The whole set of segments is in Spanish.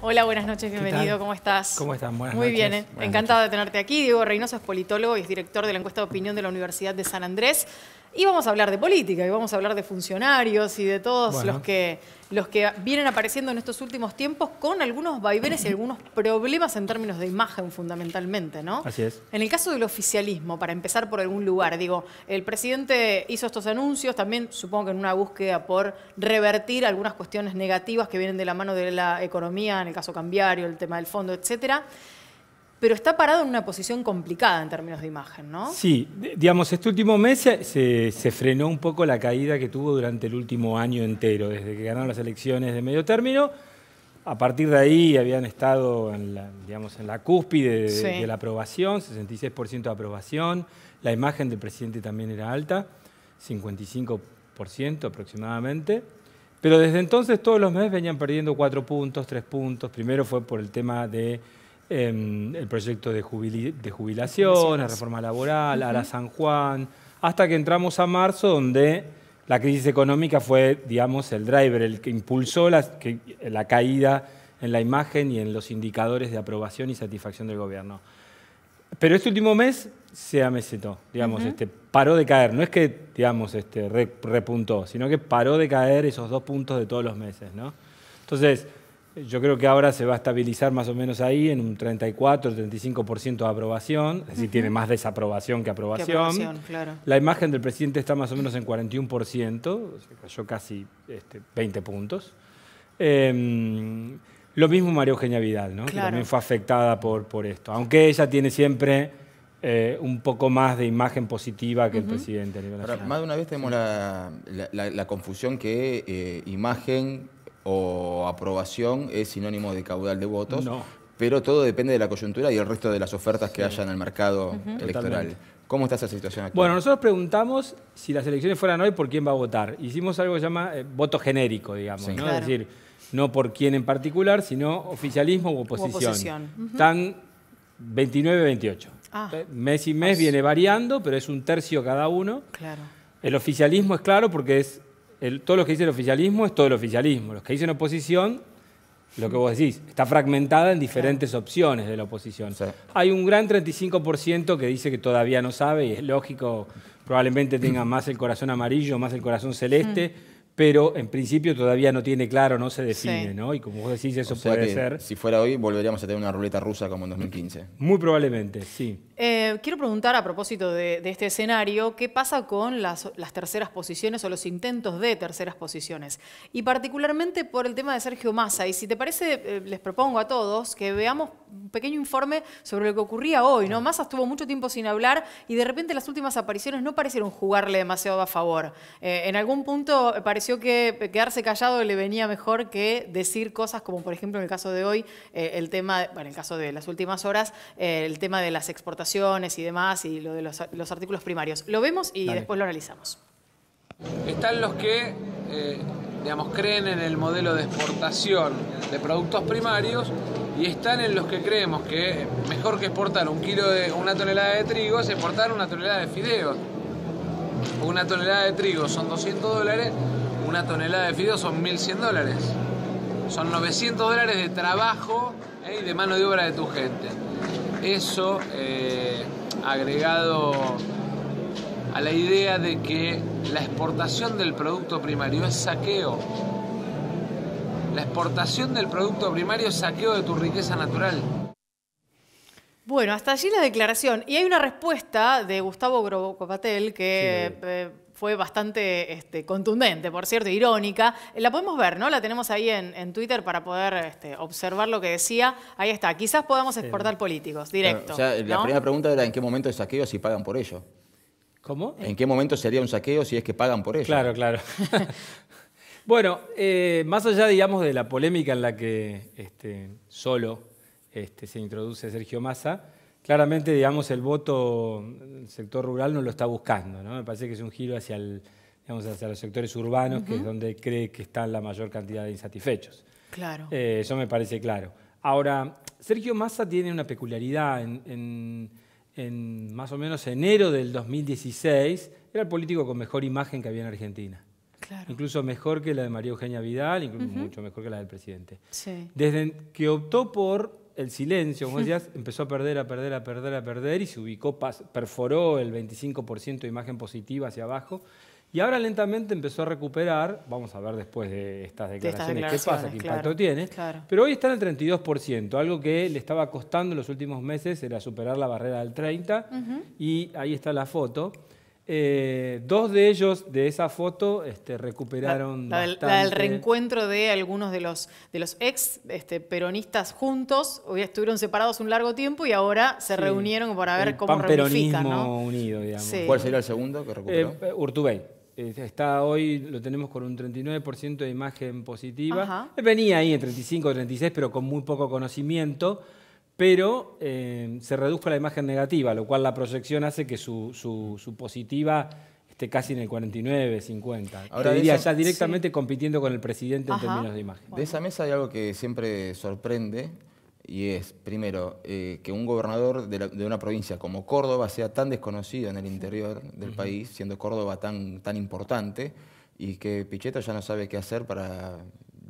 Hola, buenas noches, bienvenido. ¿Cómo estás? ¿Cómo están? Buenas Muy bien, encantado de tenerte aquí. Diego Reynoso es politólogo y es director de la encuesta de opinión de la Universidad de San Andrés. Y vamos a hablar de política, y vamos a hablar de funcionarios y de todos los, que, los que vienen apareciendo en estos últimos tiempos con algunos vaivenes y algunos problemas en términos de imagen fundamentalmente, ¿no? Así es. En el caso del oficialismo, para empezar por algún lugar, digo, el presidente hizo estos anuncios también supongo que en una búsqueda por revertir algunas cuestiones negativas que vienen de la mano de la economía, en el caso cambiario, el tema del fondo, etcétera pero está parado en una posición complicada en términos de imagen, ¿no? Sí, digamos, este último mes se, frenó un poco la caída que tuvo durante el último año entero, desde que ganaron las elecciones de medio término. A partir de ahí habían estado en la, digamos, en la cúspide de, de la aprobación, 66% de aprobación, la imagen del presidente también era alta, 55% aproximadamente. Pero desde entonces todos los meses venían perdiendo 4 puntos, 3 puntos. Primero fue por el tema de Em, el proyecto de, de jubilación, la reforma laboral, a la San Juan, hasta que entramos a marzo donde la crisis económica fue, digamos, el driver, el que impulsó la, caída en la imagen y en los indicadores de aprobación y satisfacción del gobierno. Pero este último mes se amesetó, digamos, este, paró de caer. No es que, digamos, este, repuntó, sino que paró de caer esos dos puntos de todos los meses, ¿no? Entonces, yo creo que ahora se va a estabilizar más o menos ahí, en un 34, 35% de aprobación, es decir, tiene más desaprobación que aprobación. La imagen del presidente está más o menos en 41%, cayó casi 20 este, puntos. Em, lo mismo María Eugenia Vidal, ¿no? que también fue afectada por, por esto, aunque ella tiene siempre... Eh, un poco más de imagen positiva que el presidente. más de una vez tenemos la, confusión que eh, imagen o aprobación es sinónimo de caudal de votos. Pero todo depende de la coyuntura y el resto de las ofertas que haya en el mercado electoral. ¿Cómo está esa situación aquí? Bueno, nosotros preguntamos si las elecciones fueran hoy, ¿por quién va a votar? Hicimos algo que se llama eh, voto genérico, digamos. Es decir, no por quién en particular, sino oficialismo u oposición. Tan Están 29-28. Ah. Eh, mes y mes viene variando, pero es un tercio cada uno. Claro. El oficialismo es claro porque es todo lo que dice el oficialismo es todo el oficialismo. Los que dicen oposición, lo que vos decís, está fragmentada en diferentes opciones de la oposición. Hay un gran 35% que dice que todavía no sabe y es lógico, probablemente tenga más el corazón amarillo, más el corazón celeste. Mm pero en principio todavía no tiene claro, no se define, ¿no? Y como vos decís, eso puede ser. Si fuera hoy, volveríamos a tener una ruleta rusa como en 2015. Muy probablemente, sí. Eh, quiero preguntar a propósito de, este escenario, ¿qué pasa con las, terceras posiciones o los intentos de terceras posiciones? Y particularmente por el tema de Sergio Massa. Y si te parece, eh, les propongo a todos que veamos un pequeño informe sobre lo que ocurría hoy, ¿no? Massa estuvo mucho tiempo sin hablar y de repente las últimas apariciones no parecieron jugarle demasiado a favor. Eh, en algún punto pareció que quedarse callado le venía mejor que decir cosas como, por ejemplo, en el caso de hoy, eh, el tema, bueno, en el caso de las últimas horas, eh, el tema de las exportaciones y demás y lo de los, los artículos primarios. Lo vemos y después lo analizamos. Están los que, eh, digamos, creen en el modelo de exportación de productos primarios y están en los que creemos que mejor que exportar un kilo de una tonelada de trigo es exportar una tonelada de fideos. Una tonelada de trigo son 200 dólares una tonelada de fideos son 1.100 dólares. Son 900 dólares de trabajo eh, y de mano de obra de tu gente. Eso eh, agregado a la idea de que la exportación del producto primario es saqueo. La exportación del producto primario es saqueo de tu riqueza natural. Bueno, hasta allí la declaración. Y hay una respuesta de Gustavo Copatel que eh, fue bastante este, contundente, por cierto, irónica. La podemos ver, ¿no? La tenemos ahí en, Twitter para poder este, observar lo que decía. Ahí está. Quizás podamos exportar políticos, directo. o sea, la primera pregunta era en qué momento es saqueo si pagan por ello. ¿Cómo? ¿En qué momento sería un saqueo si es que pagan por ello? Claro, claro. bueno, eh, más allá, digamos, de la polémica en la que este, solo este, se introduce Sergio Massa, claramente, digamos, el voto del sector rural no lo está buscando, ¿no? Me parece que es un giro hacia, los sectores urbanos, que es donde cree que están la mayor cantidad de insatisfechos. Claro. Eh, eso me parece claro. Ahora, Sergio Massa tiene una peculiaridad. En, más o menos enero del 2016, era el político con mejor imagen que había en Argentina. Claro. Incluso mejor que la de María Eugenia Vidal, incluso mucho mejor que la del presidente. Sí. Desde que optó por el silencio, como decías, empezó a perder, a perder, a perder, a perder y se ubicó, perforó el 25% de imagen positiva hacia abajo. Y ahora lentamente empezó a recuperar, vamos a ver después de estas declaraciones, qué pasa, qué impacto tiene, pero hoy está en el 32%, algo que le estaba costando en los últimos meses era superar la barrera del 30% y ahí está la foto. Eh, dos de ellos de esa foto este, recuperaron. La, reencuentro de algunos de los, de los ex este, peronistas juntos. Hoy estuvieron separados un largo tiempo y ahora se reunieron para ver cómo reunifican. ¿no? unido, ¿Cuál sería el segundo que recuperó? Eh, eh Urtubey. Está hoy, lo tenemos con un 39% de imagen positiva. Venía ahí en 35 36, pero con muy poco conocimiento pero eh, se redujo la imagen negativa, lo cual la proyección hace que su, positiva esté casi en el 49, 50. Ahora diría ya directamente compitiendo con el presidente en términos de imagen. De esa mesa hay algo que siempre sorprende y es, primero, eh, que un gobernador de, una provincia como Córdoba sea tan desconocido en el interior del país, siendo Córdoba tan, tan importante, y que Pichetto ya no sabe qué hacer para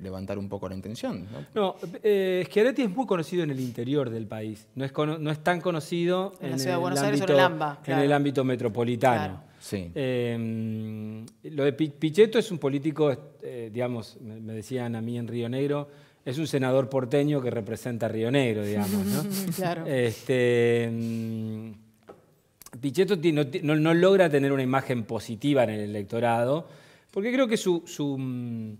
levantar un poco la intención. No, no eh, Schiaretti es muy conocido en el interior del país, no es, no es tan conocido en, la ciudad Buenos en el ámbito metropolitano. Eh, lo de Pichetto es un político, eh, digamos, me decían a mí en Río Negro, es un senador porteño que representa a Río Negro, digamos, ¿no? claro. Este, mm, Pichetto no, logra tener una imagen positiva en el electorado, porque creo que su mm,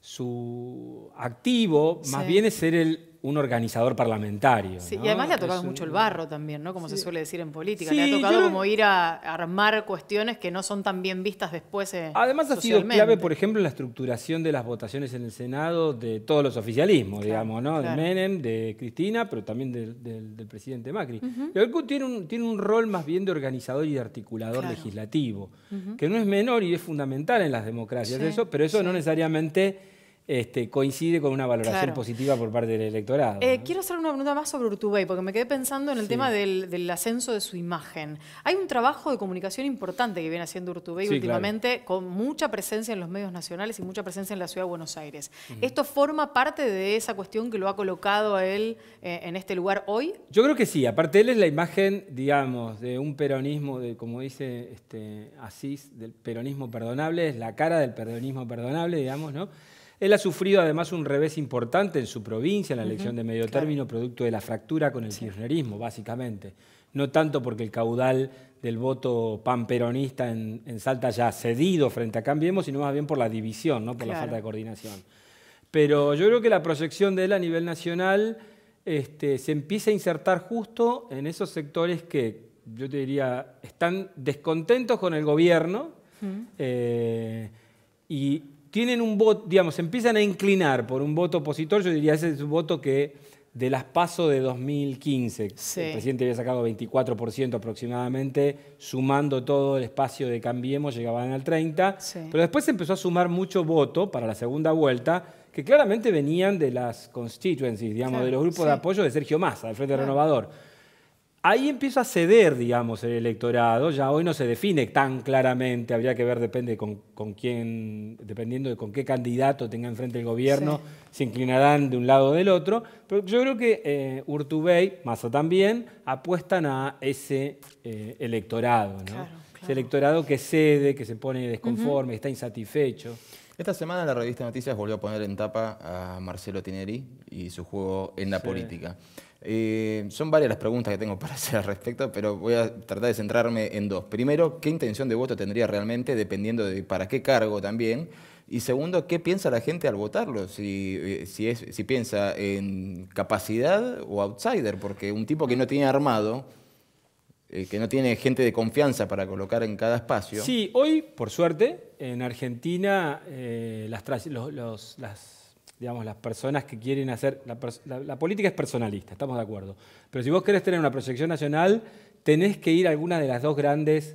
su activo, más bien es ser el un organizador parlamentario. Sí, y además le ha tocado mucho el barro también, ¿no? Como se suele decir en política. le ha tocado como ir a armar cuestiones que no son tan bien vistas después. Eh, además ha sido clave, por ejemplo, la estructuración de las votaciones en el Senado de todos los oficialismos, digamos, ¿no? De Menem, de Cristina, pero también del, presidente Macri. el tiene un, tiene un rol más bien de organizador y de articulador legislativo, que no es menor y es fundamental en las democracias eso, pero eso no necesariamente este, coincide con una valoración positiva por parte del electorado. Eh, quiero hacer una pregunta más sobre Urtubey, porque me quedé pensando en el tema del, ascenso de su imagen. Hay un trabajo de comunicación importante que viene haciendo Urtubey últimamente, con mucha presencia en los medios nacionales y mucha presencia en la ciudad de Buenos Aires. ¿Esto forma parte de esa cuestión que lo ha colocado a él eh, en este lugar hoy? Yo creo que sí. Aparte, él es la imagen, digamos, de un peronismo, de, como dice este, Asís, del peronismo perdonable, es la cara del peronismo perdonable, digamos, ¿no? Él ha sufrido además un revés importante en su provincia, en la elección de medio término, producto de la fractura con el kirchnerismo, básicamente. No tanto porque el caudal del voto pamperonista en, Salta ya cedido frente a Cambiemos, sino más bien por la división, ¿no? por la falta de coordinación. Pero yo creo que la proyección de él a nivel nacional este, se empieza a insertar justo en esos sectores que, yo te diría, están descontentos con el gobierno. Eh, y, tienen un voto, digamos, empiezan a inclinar por un voto opositor, yo diría ese es un voto que de las PASO de 2015, el presidente había sacado 24% aproximadamente, sumando todo el espacio de Cambiemos llegaban al 30%, pero después empezó a sumar mucho voto para la segunda vuelta, que claramente venían de las constituencies, digamos, de los grupos de apoyo de Sergio Massa, del Frente Renovador. Ahí empieza a ceder, digamos, el electorado, ya hoy no se define tan claramente, habría que ver, depende con, quién, dependiendo de con qué candidato tenga enfrente el gobierno, se inclinarán de un lado o del otro, pero yo creo que eh, Urtubey, Massa también, apuestan a ese eh, electorado, ¿no? Ese electorado que cede, que se pone desconforme, está insatisfecho. Esta semana la revista Noticias volvió a poner en tapa a Marcelo Tineri y su juego en la política. Eh, son varias las preguntas que tengo para hacer al respecto, pero voy a tratar de centrarme en dos. Primero, ¿qué intención de voto tendría realmente dependiendo de para qué cargo también? Y segundo, ¿qué piensa la gente al votarlo? Si, eh, si, es, si piensa en capacidad o outsider, porque un tipo que no tiene armado, eh, que no tiene gente de confianza para colocar en cada espacio. Sí, hoy, por suerte, en Argentina las, las digamos, las personas que quieren hacer... La, política es personalista, estamos de acuerdo. Pero si vos querés tener una proyección nacional, tenés que ir a alguna de las dos grandes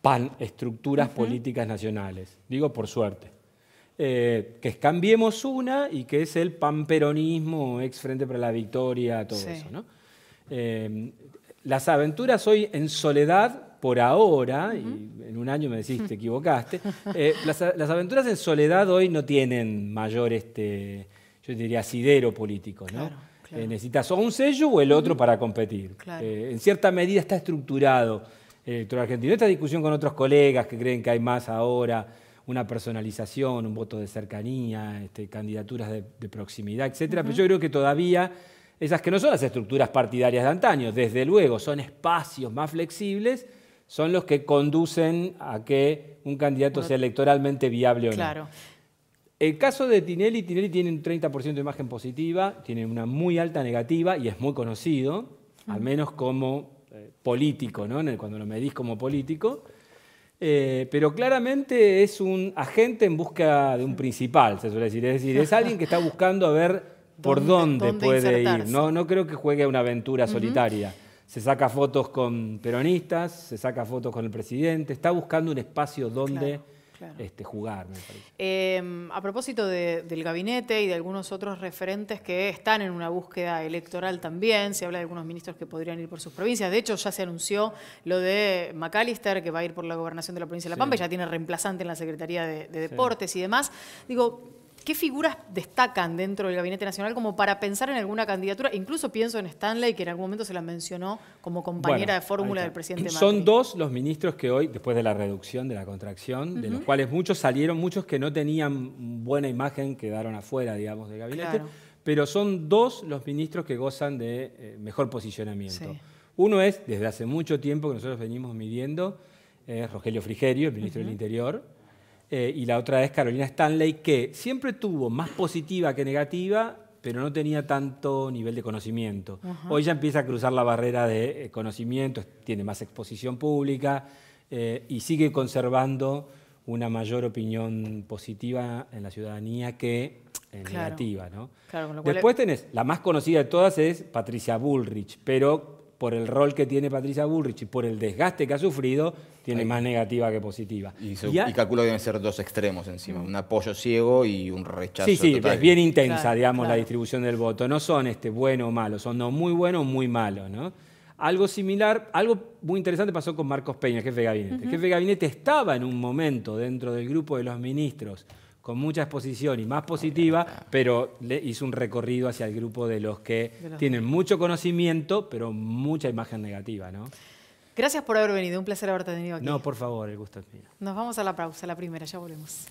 pan estructuras políticas nacionales. Digo, por suerte. Eh, que cambiemos una y que es el pamperonismo, ex Frente para la Victoria, todo eso. Eh, las aventuras hoy en soledad por ahora, y en un año me decís, te equivocaste, eh, las, aventuras en soledad hoy no tienen mayor, este, yo diría, asidero político, eh, necesitas o un sello o el otro para competir. Eh, en cierta medida está estructurado el electorado argentino. Esta discusión con otros colegas que creen que hay más ahora, una personalización, un voto de cercanía, este, candidaturas de, proximidad, etc. Pero yo creo que todavía esas que no son las estructuras partidarias de antaño, desde luego, son espacios más flexibles son los que conducen a que un candidato sea electoralmente viable o claro. El caso de Tinelli, Tinelli tiene un 30% de imagen positiva, tiene una muy alta negativa y es muy conocido, al menos como eh, político, ¿no? cuando lo medís como político. Eh, pero claramente es un agente en busca de un principal, se suele decir. Es decir, es alguien que está buscando a ver por dónde, puede ir. No, creo que juegue una aventura solitaria se saca fotos con peronistas, se saca fotos con el presidente, está buscando un espacio donde Este, jugar, em, a propósito del gabinete y de algunos otros referentes que están en una búsqueda electoral también, se habla de algunos ministros que podrían ir por sus provincias, de hecho ya se anunció lo de McAllister, que va a ir por la gobernación de la provincia de La Pampa, ya tiene reemplazante en la Secretaría de, Deportes y demás. Digo, ¿Qué figuras destacan dentro del Gabinete Nacional como para pensar en alguna candidatura? Incluso pienso en Stanley, que en algún momento se la mencionó como compañera de fórmula del presidente Macri. Son dos los ministros que hoy, después de la reducción, de la contracción, de los cuales muchos salieron, muchos que no tenían buena imagen, quedaron afuera, digamos, del gabinete, pero son dos los ministros que gozan de eh, mejor posicionamiento. Uno es, desde hace mucho tiempo que nosotros venimos midiendo, Rogelio Frigerio, el ministro del Interior, eh, y la otra es Carolina Stanley, que siempre tuvo más positiva que negativa, pero no tenía tanto nivel de conocimiento. Hoy ya empieza a cruzar la barrera de eh, conocimiento, tiene más exposición pública eh, y sigue conservando una mayor opinión positiva en la ciudadanía que negativa. Después tenés, la más conocida de todas es Patricia Bullrich, pero por el rol que tiene Patricia Bullrich y por el desgaste que ha sufrido, tiene más negativa que positiva. Y, calculo que deben ser dos extremos encima, mm. un apoyo ciego y un rechazo. Sí, sí, es bien intensa, digamos, la distribución del voto. No son este bueno o malo, son no muy bueno o muy malo, ¿no? Algo similar, algo muy interesante pasó con Marcos Peña, jefe de gabinete. El jefe de gabinete estaba en un momento dentro del grupo de los ministros con mucha exposición y más positiva, pero le hizo un recorrido hacia el grupo de los que tienen mucho conocimiento, pero mucha imagen negativa, Gracias por haber venido, un placer haberte tenido aquí. No, por favor, el gusto es mío. Nos vamos a la pausa, la primera, ya volvemos.